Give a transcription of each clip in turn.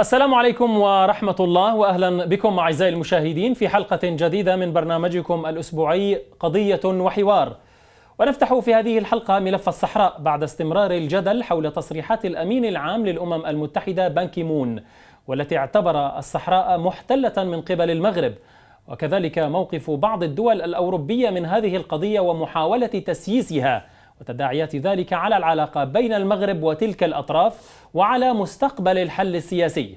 السلام عليكم ورحمة الله وأهلا بكم أعزائي المشاهدين في حلقة جديدة من برنامجكم الأسبوعي قضية وحوار ونفتح في هذه الحلقة ملف الصحراء بعد استمرار الجدل حول تصريحات الأمين العام للأمم المتحدة بانكي مون والتي اعتبر الصحراء محتلة من قبل المغرب وكذلك موقف بعض الدول الأوروبية من هذه القضية ومحاولة تسييسها وتداعيات ذلك على العلاقة بين المغرب وتلك الأطراف وعلى مستقبل الحل السياسي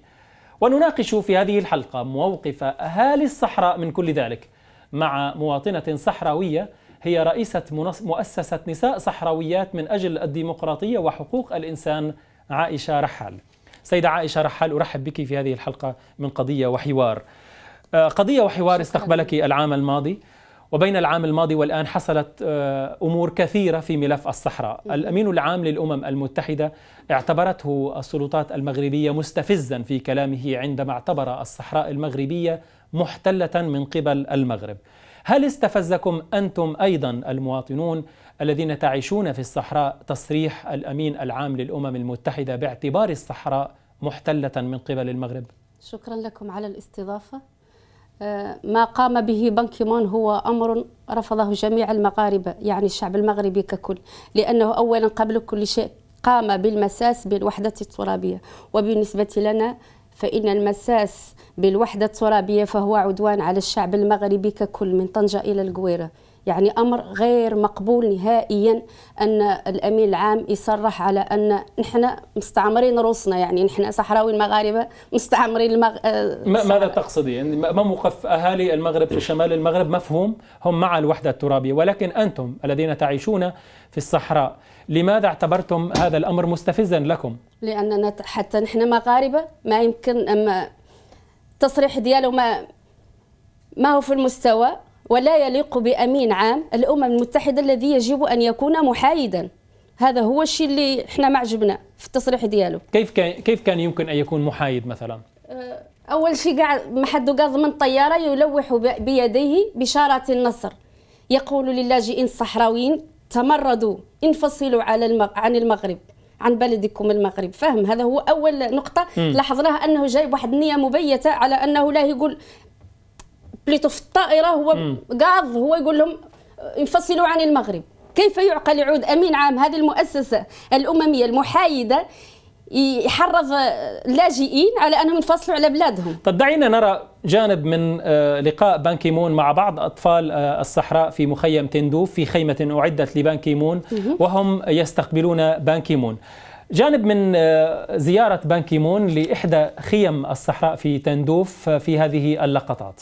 ونناقش في هذه الحلقة موقف أهالي الصحراء من كل ذلك مع مواطنة صحراوية هي رئيسة مؤسسة نساء صحراويات من أجل الديمقراطية وحقوق الإنسان عائشة رحال سيدة عائشة رحال أرحب بك في هذه الحلقة من قضية وحوار آه، قضية وحوار استقبلك العام الماضي وبين العام الماضي والآن حصلت آه، أمور كثيرة في ملف الصحراء الأمين العام للأمم المتحدة اعتبرته السلطات المغربية مستفزا في كلامه عندما اعتبر الصحراء المغربية محتلة من قبل المغرب هل استفزكم أنتم أيضا المواطنون الذين تعيشون في الصحراء تصريح الأمين العام للأمم المتحدة باعتبار الصحراء محتلة من قبل المغرب؟ شكرا لكم على الاستضافة ما قام به بنكيمون هو أمر رفضه جميع المغاربة يعني الشعب المغربي ككل لأنه أولا قبل كل شيء قام بالمساس بالوحدة الترابية وبالنسبة لنا فإن المساس بالوحدة الترابية فهو عدوان على الشعب المغربي ككل من طنجة إلى القويرة يعني امر غير مقبول نهائيا ان الامين العام يصرح على ان نحن مستعمرين روسنا يعني نحن صحراوي المغاربه مستعمرين المغ... آه، ماذا تقصدي يعني ما موقف اهالي المغرب في شمال المغرب مفهوم هم مع الوحده الترابيه ولكن انتم الذين تعيشون في الصحراء لماذا اعتبرتم هذا الامر مستفزا لكم لاننا حتى نحن مغاربه ما يمكن اما التصريح ديالو ما ما هو في المستوى ولا يليق بأمين عام الأمم المتحدة الذي يجب أن يكون محايدا هذا هو الشيء اللي احنا ما عجبنا في التصريح ديالو كيف كان كيف كان يمكن ان يكون محايد مثلا أه، اول شيء قاعد ما حد قاض ضمن طياره يلوح بيديه بشاره النصر يقول للاجئين الصحراويين تمردوا انفصلوا على المغ... عن المغرب عن بلدكم المغرب فهم هذا هو اول نقطه لاحظناها انه جايب واحد النيه مبيته على انه لا يقول بليتو في الطائره هو قاض هو يقول لهم انفصلوا آه، عن المغرب كيف يعقل يعود امين عام هذه المؤسسه الامميه المحايده يحرض آه، اللاجئين على انهم ينفصلوا على بلادهم. طب دعينا نرى جانب من آه، لقاء بانكيمون مع بعض اطفال الصحراء في مخيم تندوف في خيمه اعدت لبانكيمون وهم يستقبلون بانكيمون جانب من زياره بانكيمون لاحدى خيم الصحراء في تندوف في هذه اللقطات.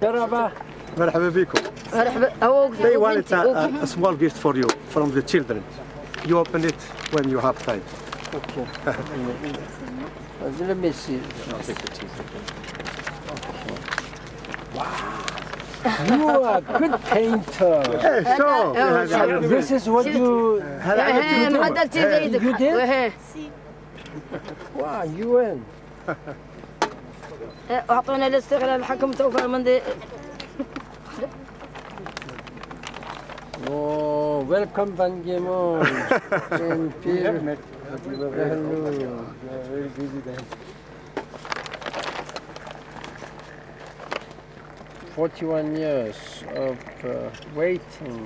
I مرحبا بكم. مرحبا. They want a, a, small gift for you from the children. You open it when you have time. Okay. Let me see. i Wow. you are a good painter. So, oh, this is what you, you did? Wow, you win. إيه، اعطونا الاستغلال حكم توفي من دي ويلكم بانجيمون Forty-one years of uh, waiting.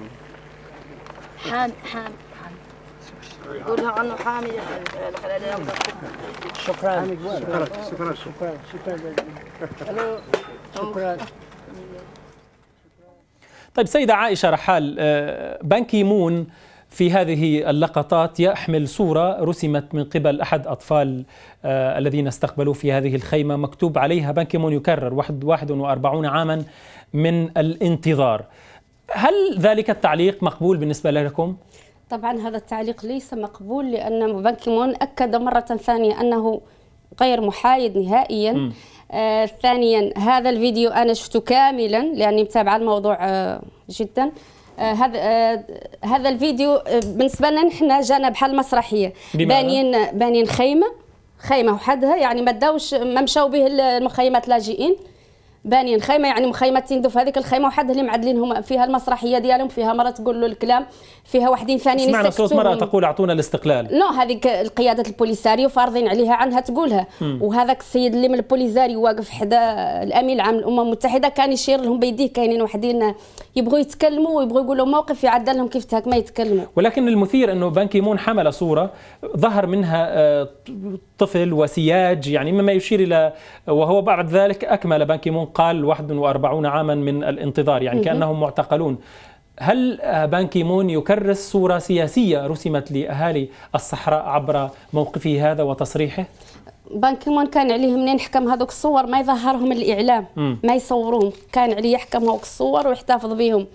Ham, ham. قولها عنه حامي شكرا شكرا شكرا شكرا شكرا شكرا طيب سيدة عائشة رحال آه، بان كيمون في هذه اللقطات يحمل صورة رسمت من قبل أحد أطفال آه، الذين استقبلوا في هذه الخيمة مكتوب عليها بان كيمون يكرر 41 عاما من الانتظار هل ذلك التعليق مقبول بالنسبة لكم؟ طبعا هذا التعليق ليس مقبول لأن بان كيمون أكد مرة ثانية أنه غير محايد نهائيا آه ثانيا هذا الفيديو أنا شفته كاملا لأني متابعة الموضوع آه جدا آه، هذا آه هذا الفيديو آه، بالنسبه لنا نحن جانا بحال مسرحيه بانين بانين خيمه خيمه وحدها يعني ما داوش ما مشاو به المخيمات لاجئين بانين خيمه يعني مخيمه تندوا في هذيك الخيمه وحد اللي معدلين هما فيها المسرحيه ديالهم فيها مره تقول له الكلام فيها واحدين ثانيين سمعنا صوت مره تقول اعطونا الاستقلال نو هذيك القياده البوليساريو فارضين عليها عنها تقولها وهذاك السيد اللي من البوليساريو واقف حدا الامين العام للامم المتحده كان يشير لهم بيديه كاينين وحدين يبغوا يتكلموا ويبغوا يقولوا موقف يعدل لهم كيف تهك ما يتكلموا ولكن المثير انه بانكيمون حمل صوره ظهر منها آه، طفل وسياج يعني مما يشير إلى وهو بعد ذلك أكمل بانكي مون قال 41 عاما من الانتظار يعني كأنهم معتقلون هل بانكي مون يكرس صورة سياسية رسمت لأهالي الصحراء عبر موقفه هذا وتصريحه؟ بان كيمون كان عليه منين حكم هذوك الصور ما يظهرهم الاعلام م. ما يصوروهم كان عليه يحكم هذوك الصور ويحتفظ بهم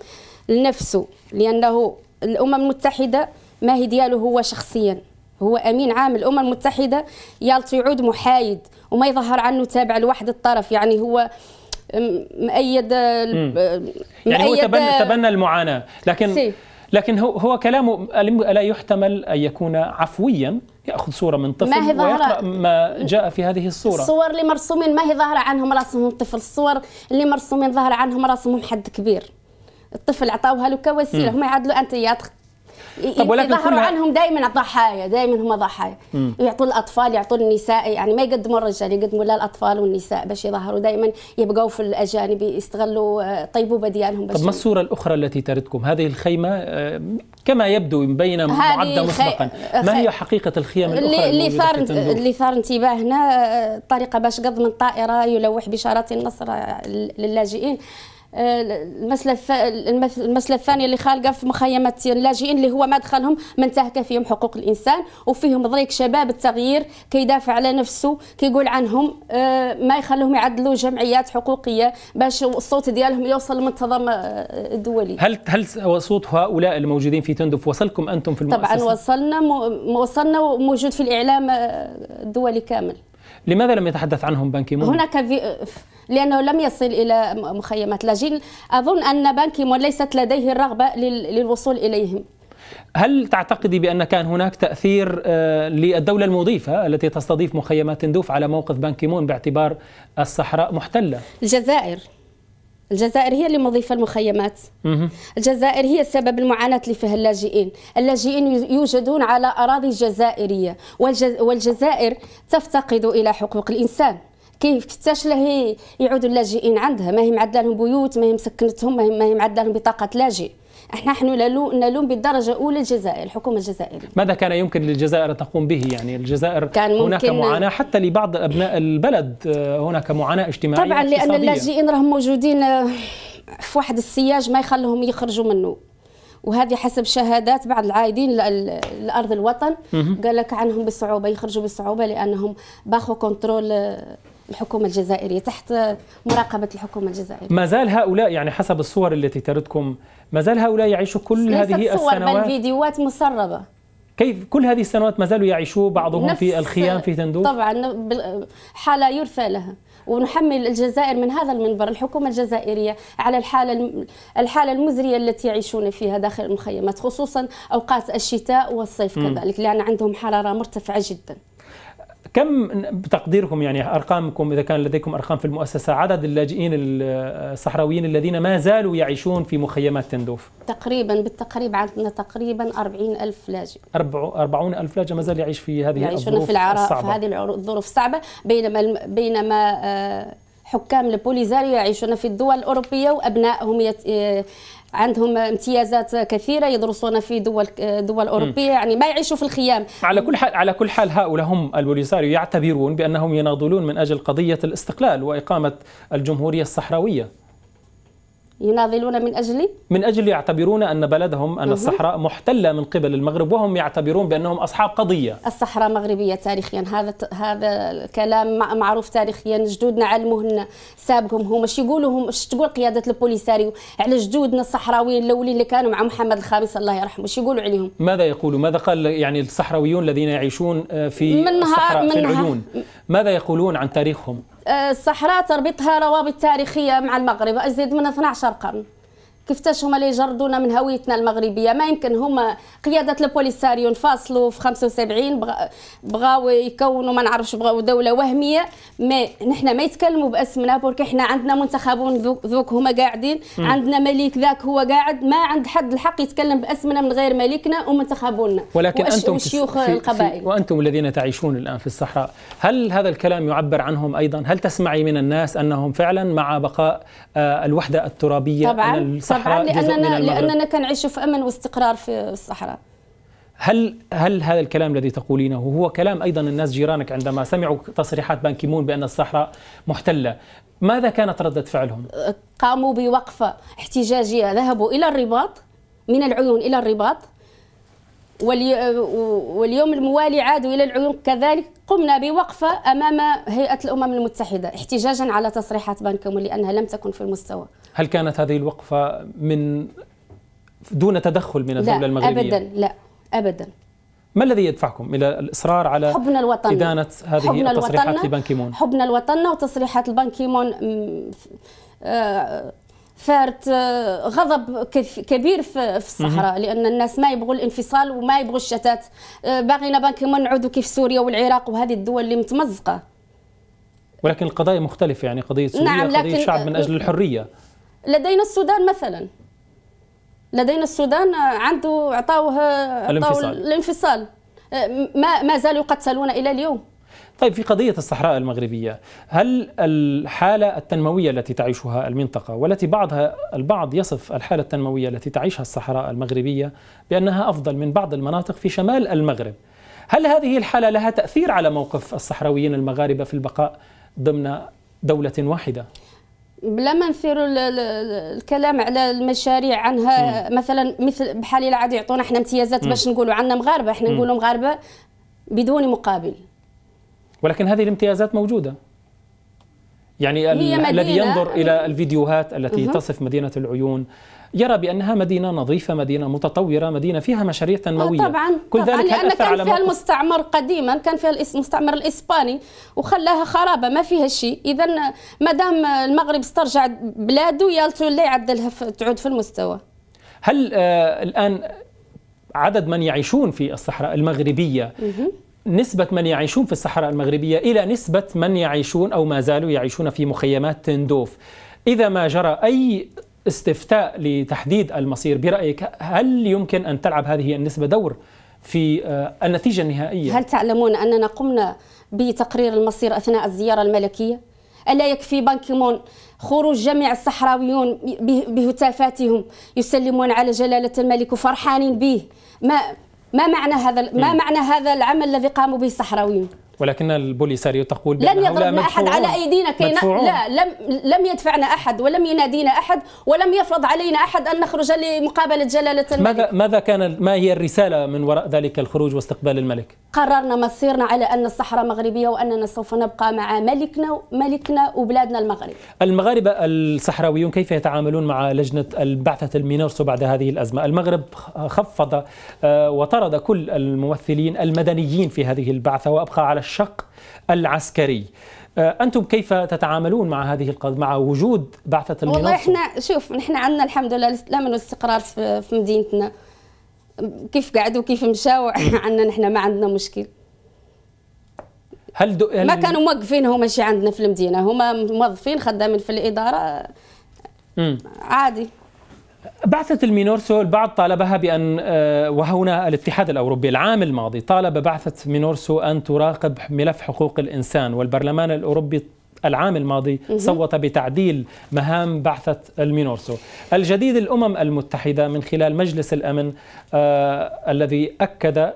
لنفسه لانه الامم المتحده ما هي دياله هو شخصيا هو امين عام الامم المتحده يالت يعود محايد وما يظهر عنه تابع لواحد الطرف يعني هو مأيد يعني هو تبنى, تبنى المعاناه لكن سي. لكن هو هو كلامه لا يحتمل ان يكون عفويا ياخذ صوره من طفل ما هي ويقرا ما جاء في هذه الصوره الصور اللي مرسومين ما هي ظاهره عنهم راسهم طفل الصور اللي مرسومين ظاهره عنهم راسهم حد كبير الطفل عطاوها له كوسيله هما يعادلوا انت يا طب ولكن يظهروا عنهم دائما الضحايا دائما هم ضحايا يعطوا الاطفال يعطوا النساء يعني ما يقدموا الرجال يقدموا لا الاطفال والنساء باش يظهروا دائما يبقوا في الاجانب يستغلوا آه، طيبوا بديانهم باش طب ما الصوره الاخرى التي تردكم هذه الخيمه آه، كما يبدو مبينه معده مسبقا ما هي حقيقه الخيام الاخرى اللي ثار اللي ثار انتباهنا آه، طريقه باش قضم من طائره يلوح بشارات النصر للاجئين المسألة المسألة الثانية اللي خالقة في مخيمات اللاجئين اللي هو مدخلهم منتهكة فيهم حقوق الإنسان وفيهم ضريك شباب التغيير كيدافع على نفسه كيقول عنهم آه، ما يخليهم يعدلوا جمعيات حقوقية باش الصوت ديالهم يوصل للمنتظم آه، الدولي. هل هل صوت هؤلاء الموجودين في تندف وصلكم أنتم في المؤسسة؟ طبعا وصلنا وصلنا وموجود في الإعلام آه، الدولي كامل لماذا لم يتحدث عنهم بانكي مون؟ هناك في... لأنه لم يصل إلى مخيمات لاجين أظن أن بانكي مون ليست لديه الرغبة لل... للوصول إليهم هل تعتقدي بأن كان هناك تأثير آه، للدولة المضيفة التي تستضيف مخيمات تندوف على موقف بانكيمون باعتبار الصحراء محتلة؟ الجزائر الجزائر هي اللي مضيفه المخيمات الجزائر هي سبب المعاناه اللي فيها اللاجئين اللاجئين يوجدون على اراضي جزائريه والجزائر تفتقد الى حقوق الانسان كيف كيفاش له يعودوا اللاجئين عندها ما هي معدله لهم بيوت ما هي مسكنتهم ما هي معدله لهم بطاقه لاجئ احنا نحن نلوم بالدرجه الاولى الجزائر الحكومه الجزائريه ماذا كان يمكن للجزائر ان تقوم به يعني الجزائر كان ممكن هناك معاناه حتى لبعض ابناء البلد آه، هناك معاناه اجتماعيه طبعا لان اللاجئين راهم موجودين آه، في واحد السياج ما يخليهم يخرجوا منه وهذه حسب شهادات بعض العائدين لارض الوطن قال لك عنهم بصعوبه يخرجوا بصعوبه لانهم باخوا كنترول آه، الحكومة الجزائرية تحت مراقبة الحكومة الجزائرية ما زال هؤلاء يعني حسب الصور التي تردكم ما زال هؤلاء يعيشوا كل هذه السنوات بل فيديوهات مسربة كيف كل هذه السنوات ما زالوا يعيشوا بعضهم في الخيام في تندوف طبعا حالة يرثى لها ونحمل الجزائر من هذا المنبر الحكومة الجزائرية على الحالة الحالة المزرية التي يعيشون فيها داخل المخيمات خصوصا أوقات الشتاء والصيف كذلك لأن عندهم حرارة مرتفعة جدا كم بتقديركم يعني ارقامكم اذا كان لديكم ارقام في المؤسسه عدد اللاجئين الصحراويين الذين ما زالوا يعيشون في مخيمات تندوف؟ تقريبا بالتقريب عندنا تقريبا 40 ألف لاجئ 40 ألف لاجئ ما زال يعيش في هذه يعيشون الظروف في العراء الصعبة. في هذه الظروف الصعبه بينما بينما آه، حكام البوليزاريو يعيشون في الدول الأوروبية وأبنائهم آه، عندهم امتيازات كثيره يدرسون في دول دول اوروبيه يعني ما يعيشوا في الخيام على كل حال على كل حال هؤلاء هم البوليساريو يعتبرون بانهم يناضلون من اجل قضيه الاستقلال واقامه الجمهوريه الصحراويه يناضلون من أجل من أجل يعتبرون أن بلدهم أن الصحراء محتلة من قبل المغرب وهم يعتبرون بأنهم أصحاب قضية الصحراء مغربية تاريخيا هذا هذا الكلام معروف تاريخيا جدودنا علموه سابقهم هما اش يقولوا هم اش تقول قيادة البوليساريو على جدودنا الصحراويين الأولين اللي كانوا مع محمد الخامس الله يرحمه اش يقولوا عليهم ماذا يقولوا ماذا قال يعني الصحراويون الذين يعيشون آه، في من الصحراء من في العيون ماذا يقولون عن تاريخهم الصحراء تربطها روابط تاريخيه مع المغرب ازيد من 12 قرن كيفاش هما اللي جردونا من هويتنا المغربيه ما يمكن هما قياده البوليساريو انفصلوا في 75 بغاو يكونوا ما نعرفش بغاو دوله وهميه ما نحنا ما يتكلموا باسمنا بوركي احنا عندنا منتخبون ذوك هما قاعدين عندنا ملك ذاك هو قاعد ما عند حد الحق يتكلم باسمنا من غير ملكنا ومنتخبونا ولكن وأش انتم شيوخ في القبائل في وانتم الذين تعيشون الان في الصحراء هل هذا الكلام يعبر عنهم ايضا هل تسمعي من الناس انهم فعلا مع بقاء آه، الوحده الترابيه طبعا الصحراء لاننا لاننا كنعيش في امن واستقرار في الصحراء هل هل هذا الكلام الذي تقولينه هو كلام ايضا الناس جيرانك عندما سمعوا تصريحات بان كيمون بان الصحراء محتله ماذا كانت ردة فعلهم؟ قاموا بوقفة احتجاجية ذهبوا إلى الرباط من العيون إلى الرباط واليوم الموالي عادوا إلى العيون كذلك قمنا بوقفة أمام هيئة الأمم المتحدة احتجاجا على تصريحات بانكم لأنها لم تكن في المستوى هل كانت هذه الوقفة من دون تدخل من الدولة لا المغربية؟ أبدا لا أبدا ما الذي يدفعكم الى الاصرار على حبنا الوطن ادانه هذه حبنا التصريحات لبان كيمون؟ حبنا الوطن وتصريحات البانكيمون فارت آه، غضب كبير في الصحراء لان الناس ما يبغوا الانفصال وما يبغوا الشتات آه، باغينا بانك ما نعودوا كيف سوريا والعراق وهذه الدول اللي متمزقه ولكن القضايا مختلفه يعني قضيه سوريا نعم قضيه لكن شعب من آه، اجل الحريه لدينا السودان مثلا لدينا السودان عنده عطاوه الانفصال الانفصال ما ما زالوا يقتلون الى اليوم طيب في قضية الصحراء المغربية هل الحالة التنموية التي تعيشها المنطقة والتي بعضها البعض يصف الحالة التنموية التي تعيشها الصحراء المغربية بأنها أفضل من بعض المناطق في شمال المغرب هل هذه الحالة لها تأثير على موقف الصحراويين المغاربة في البقاء ضمن دولة واحدة؟ بلا ما نثيروا الكلام على المشاريع عنها مم. مثلا مثل بحال الا عاد يعطونا احنا امتيازات باش نقولوا عنا مغاربه احنا نقولوا مغاربه بدون مقابل ولكن هذه الامتيازات موجوده يعني الذي ينظر إلى الفيديوهات التي مه. تصف مدينة العيون يرى بأنها مدينة نظيفة مدينة متطورة مدينة فيها مشاريع تنموية آه، طبعا كل طبعا ذلك لأن كان فيها المستعمر قديما كان فيها المستعمر الإسباني وخلاها خرابة ما فيها شيء إذا ما دام المغرب استرجع بلاده يالتو لا يعدلها تعود في المستوى هل آه الآن عدد من يعيشون في الصحراء المغربية مه. نسبة من يعيشون في الصحراء المغربية إلى نسبة من يعيشون أو ما زالوا يعيشون في مخيمات تندوف إذا ما جرى أي استفتاء لتحديد المصير برأيك هل يمكن أن تلعب هذه النسبة دور في آه، النتيجة النهائية؟ هل تعلمون أننا قمنا بتقرير المصير أثناء الزيارة الملكية؟ ألا يكفي بانكيمون خروج جميع الصحراويون بهتافاتهم يسلمون على جلالة الملك وفرحانين به ما ما معنى هذا ما معنى هذا العمل الذي قاموا به الصحراويون ولكن البوليساريو تقول لن يضربنا أحد على أيدينا كي لا لم لم يدفعنا أحد ولم ينادينا أحد ولم يفرض علينا أحد أن نخرج لمقابلة جلالة الملك ماذا ماذا كان ما هي الرسالة من وراء ذلك الخروج واستقبال الملك؟ قررنا مصيرنا على أن الصحراء مغربية وأننا سوف نبقى مع ملكنا ملكنا وبلادنا المغرب. المغاربة الصحراويون كيف يتعاملون مع لجنة البعثة المينورسو بعد هذه الأزمة؟ المغرب خفض آه، وطرد كل الممثلين المدنيين في هذه البعثة وأبقى على الشق العسكري آه، انتم كيف تتعاملون مع هذه القضيه مع وجود بعثه المنصه والله احنا شوف نحن عندنا الحمد لله الامن والاستقرار في مدينتنا كيف قعدوا كيف مشاو عندنا نحن ما عندنا مشكل هل, دو... هل ما كانوا موقفين هما شي عندنا في المدينه هما موظفين خدامين في الاداره مم. عادي بعثة المينورسو البعض طالبها بأن آه، وهنا الاتحاد الأوروبي العام الماضي طالب بعثة مينورسو أن تراقب ملف حقوق الإنسان والبرلمان الأوروبي العام الماضي صوت بتعديل مهام بعثة المينورسو الجديد الأمم المتحدة من خلال مجلس الأمن آه الذي أكد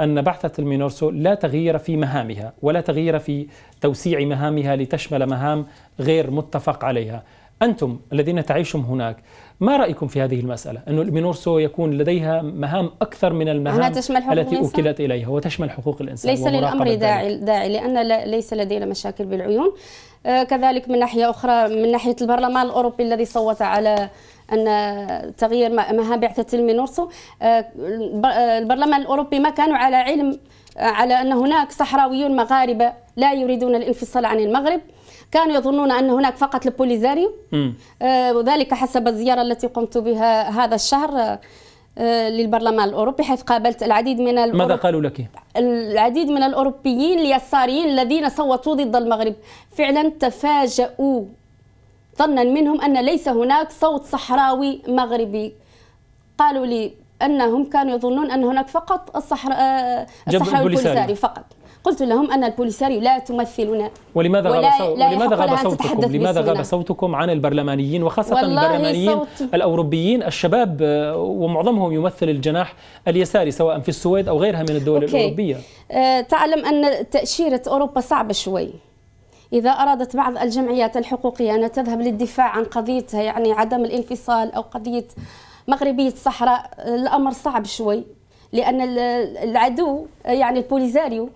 أن بعثة المينورسو لا تغيير في مهامها ولا تغيير في توسيع مهامها لتشمل مهام غير متفق عليها أنتم الذين تعيشون هناك ما رأيكم في هذه المسألة أن المينورسو يكون لديها مهام أكثر من المهام التي أوكلت إليها وتشمل حقوق الإنسان ليس للأمر داعي, داعي لأن ليس لدينا مشاكل بالعيون آه، كذلك من ناحية أخرى من ناحية البرلمان الأوروبي الذي صوت على ان تغيير مهام بعثه المينورسو آه، آه، البرلمان الاوروبي ما كانوا على علم على ان هناك صحراويون مغاربه لا يريدون الانفصال عن المغرب كانوا يظنون أن هناك فقط البوليزاريو آه، وذلك حسب الزيارة التي قمت بها هذا الشهر آه، للبرلمان الاوروبي حيث قابلت العديد من ماذا قالوا لك؟ العديد من الاوروبيين اليساريين الذين صوتوا ضد المغرب فعلا تفاجؤوا ظنا منهم ان ليس هناك صوت صحراوي مغربي قالوا لي انهم كانوا يظنون ان هناك فقط الصحراء آه، الصحراء البوليساري فقط قلت لهم أن البوليساريو لا تمثلنا ولماذا غاب, صو... ولماذا غاب صوتكم لماذا غاب صوتكم عن البرلمانيين وخاصة البرلمانيين صوت... الأوروبيين الشباب آه، ومعظمهم يمثل الجناح اليساري سواء في السويد أو غيرها من الدول أوكي. الأوروبية آه، تعلم أن تأشيرة أوروبا صعبة شوي إذا أرادت بعض الجمعيات الحقوقية أن تذهب للدفاع عن قضيتها يعني عدم الانفصال أو قضية مغربية الصحراء الأمر صعب شوي لأن العدو يعني البوليزاريو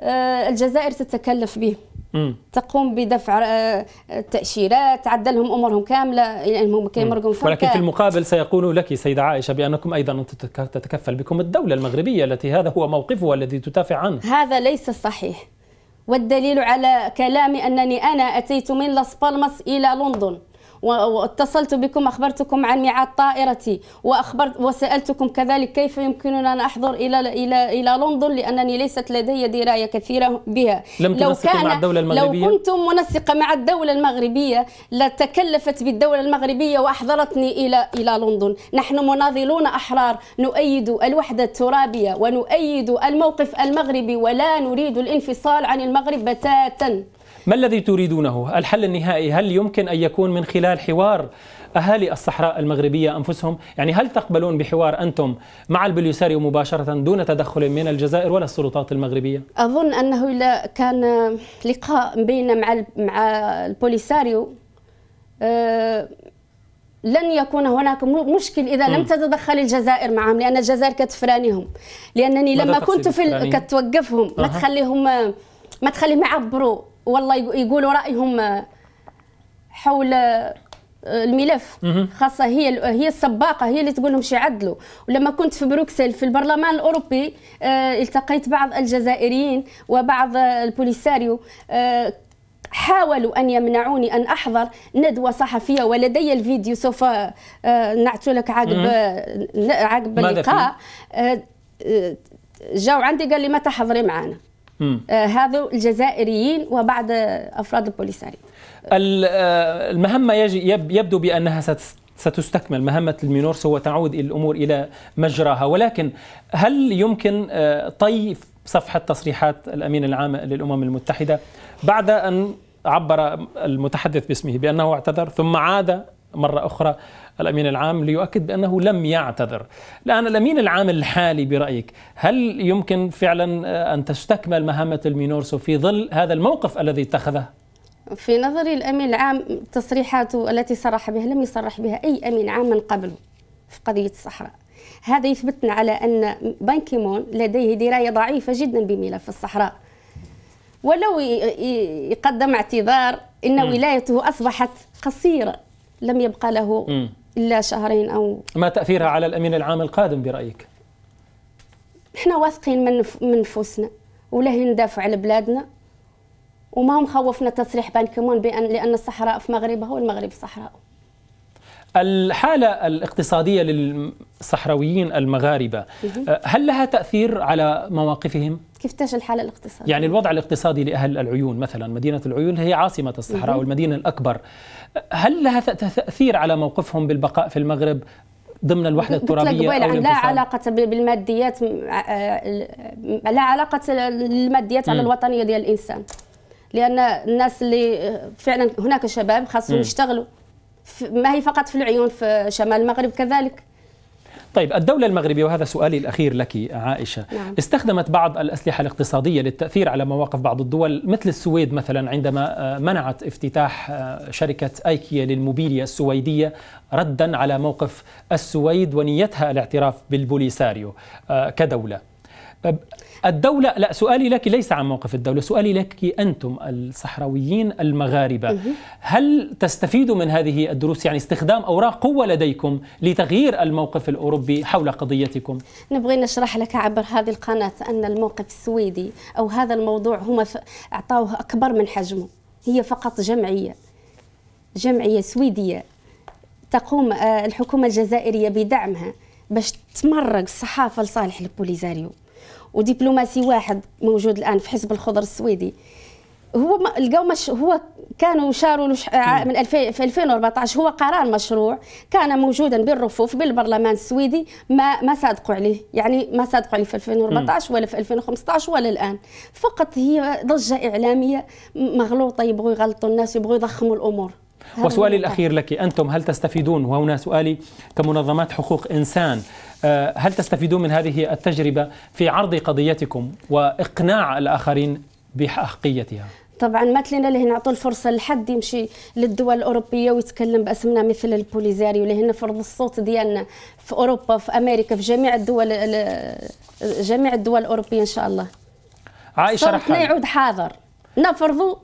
آه، الجزائر تتكلف به مم. تقوم بدفع التاشيرات آه، تعدلهم امورهم كامله لانهم يعني كيمرقوا ولكن في المقابل سيقول لك سيده عائشه بانكم ايضا تتكفل بكم الدوله المغربيه التي هذا هو موقفها الذي تدافع عنه هذا ليس صحيح والدليل على كلامي انني انا اتيت من لاس بالماس الى لندن واتصلت بكم أخبرتكم عن ميعاد طائرتي وأخبرت وسألتكم كذلك كيف يمكننا أن أحضر إلى إلى إلى لندن لأنني ليست لدي دراية كثيرة بها لم لو كان مع الدولة المغربية؟ لو كنت منسقة مع الدولة المغربية لتكلفت بالدولة المغربية وأحضرتني إلى إلى لندن نحن مناضلون أحرار نؤيد الوحدة الترابية ونؤيد الموقف المغربي ولا نريد الانفصال عن المغرب بتاتا ما الذي تريدونه الحل النهائي هل يمكن أن يكون من خلال حوار أهالي الصحراء المغربية أنفسهم يعني هل تقبلون بحوار أنتم مع البليساريو مباشرة دون تدخل من الجزائر ولا السلطات المغربية أظن أنه إلا كان لقاء بين مع مع البوليساريو آه، لن يكون هناك مشكل اذا لم تتدخل الجزائر معهم لان الجزائر كتفرانيهم لانني لما كنت في كتوقفهم ما تخليهم ما تخليهم يعبروا والله يقولوا رايهم آه، حول آه، الملف خاصه هي هي السباقه هي اللي تقول لهم شي عدلوا ولما كنت في بروكسل في البرلمان الاوروبي آه، التقيت بعض الجزائريين وبعض البوليساريو حاولوا أن يمنعوني أن أحضر ندوة صحفية ولدي الفيديو سوف نعت لك عقب عقب اللقاء جاو عندي قال لي ما تحضري معنا آه، هذو الجزائريين وبعد أفراد البوليساري آه، المهمة يبدو بأنها ستستكمل مهمة المينورس وتعود الأمور إلى مجراها ولكن هل يمكن آه، طي صفحة تصريحات الأمين العام للأمم المتحدة بعد أن عبر المتحدث باسمه بأنه اعتذر ثم عاد مرة أخرى الأمين العام ليؤكد بأنه لم يعتذر الآن الأمين العام الحالي برأيك هل يمكن فعلا آه، أن تستكمل مهمة المينورسو في ظل هذا الموقف الذي اتخذه؟ في نظري الأمين العام تصريحاته التي صرح بها لم يصرح بها أي أمين عام من قبل في قضية الصحراء هذا يثبتنا على أن بانكيمون لديه دراية ضعيفة جدا بملف الصحراء ولو يقدم اعتذار ان ولايته اصبحت قصيره لم يبقى له إلا شهرين أو ما تأثيرها على الأمين العام القادم برأيك؟ احنا واثقين من من نفوسنا وله ندافع على بلادنا وما مخوفنا تصريح بان كمون بان لان الصحراء في مغربها والمغرب صحراء الحالة الاقتصادية للصحراويين المغاربة أه، هل لها تأثير على مواقفهم؟ كيف تشل الحالة الاقتصادية؟ يعني الوضع الاقتصادي لأهل العيون مثلا مدينة العيون هي عاصمة الصحراء والمدينة الأكبر هل لها تأثير على موقفهم بالبقاء في المغرب ضمن الوحده الترابيه أو آه، آه، لا علاقه بالماديات لا علاقه الماديات على الوطنيه ديال الانسان لان الناس اللي فعلا هناك شباب خاصهم يشتغلوا ما هي فقط في العيون في شمال المغرب كذلك طيب الدولة المغربية وهذا سؤالي الأخير لك عائشة نعم. استخدمت بعض الأسلحة الاقتصادية للتأثير على مواقف بعض الدول مثل السويد مثلا عندما آه، منعت افتتاح آه، شركة أيكيا للموبيليا السويدية ردا على موقف السويد ونيتها الاعتراف بالبوليساريو آه، كدولة الدولة لا سؤالي لك ليس عن موقف الدولة سؤالي لك أنتم الصحراويين المغاربة هل تستفيدوا من هذه الدروس يعني استخدام أوراق قوة لديكم لتغيير الموقف الأوروبي حول قضيتكم نبغي نشرح لك عبر هذه القناة أن الموقف السويدي أو هذا الموضوع هم أعطاوه أكبر من حجمه هي فقط جمعية جمعية سويدية تقوم آه، الحكومة الجزائرية بدعمها باش تمرق الصحافة لصالح البوليزاريو ودبلوماسي واحد موجود الان في حزب الخضر السويدي هو لقاو مش هو كانوا شاروا آه، من 2000 في 2014 هو قرار مشروع كان موجودا بالرفوف بالبرلمان السويدي ما ما صادقوا عليه يعني ما صادقوا عليه في 2014 ولا في 2015 ولا الان فقط هي ضجه اعلاميه مغلوطه يبغوا يغلطوا الناس يبغوا يضخموا الامور وسؤالي الأخير لك أنتم هل تستفيدون وهنا سؤالي كمنظمات حقوق إنسان آه، هل تستفيدون من هذه التجربة في عرض قضيتكم وإقناع الآخرين بحقيتها؟ طبعا ما تلينا اللي نعطوا الفرصه لحد يمشي للدول الاوروبيه ويتكلم باسمنا مثل البوليزاري واللي هنا فرض الصوت ديالنا في اوروبا في امريكا في جميع الدول جميع الدول الاوروبيه ان شاء الله عائشه صوتنا يعود حاضر نفرضوا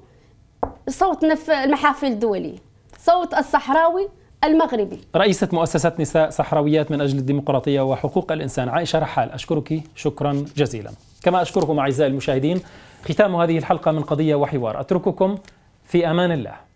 صوتنا في المحافل الدوليه صوت الصحراوي المغربي رئيسة مؤسسة نساء صحراويات من أجل الديمقراطية وحقوق الإنسان عائشة رحال أشكرك شكرا جزيلا كما أشكركم أعزائي المشاهدين ختام هذه الحلقة من قضية وحوار أترككم في أمان الله